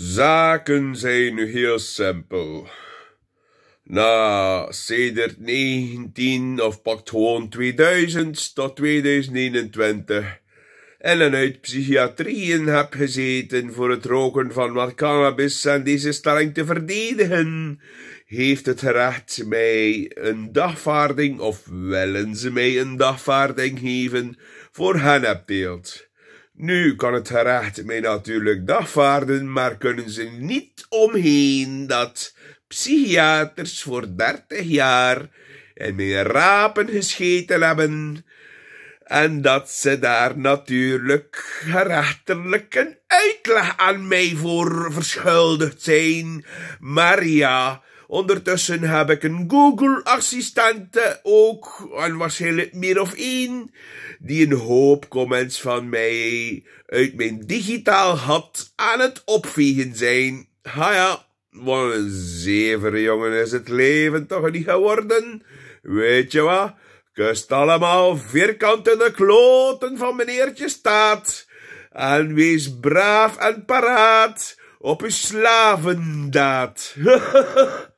Zaken zijn nu heel simpel. Na sedert 19 of pakt gewoon 2000 tot 2021 en een uit psychiatrieën heb gezeten voor het roken van wat cannabis en deze stelling te verdedigen, heeft het recht mij een dagvaarding of willen ze mij een dagvaarding geven voor deeld. Nu kan het gerecht mij natuurlijk dagvaarden, maar kunnen ze niet omheen dat psychiaters voor dertig jaar in mijn rapen gescheten hebben en dat ze daar natuurlijk gerechtelijk een uitleg aan mij voor verschuldigd zijn. Maar ja, Ondertussen heb ik een Google-assistente ook, en waarschijnlijk meer of één, die een hoop comments van mij uit mijn digitaal had aan het opvegen zijn. Ha ja, wat een zeven jongen is het leven toch niet geworden? Weet je wat? Kust allemaal vierkant in de kloten van meneertje staat. En wees braaf en paraat op uw slavendaad.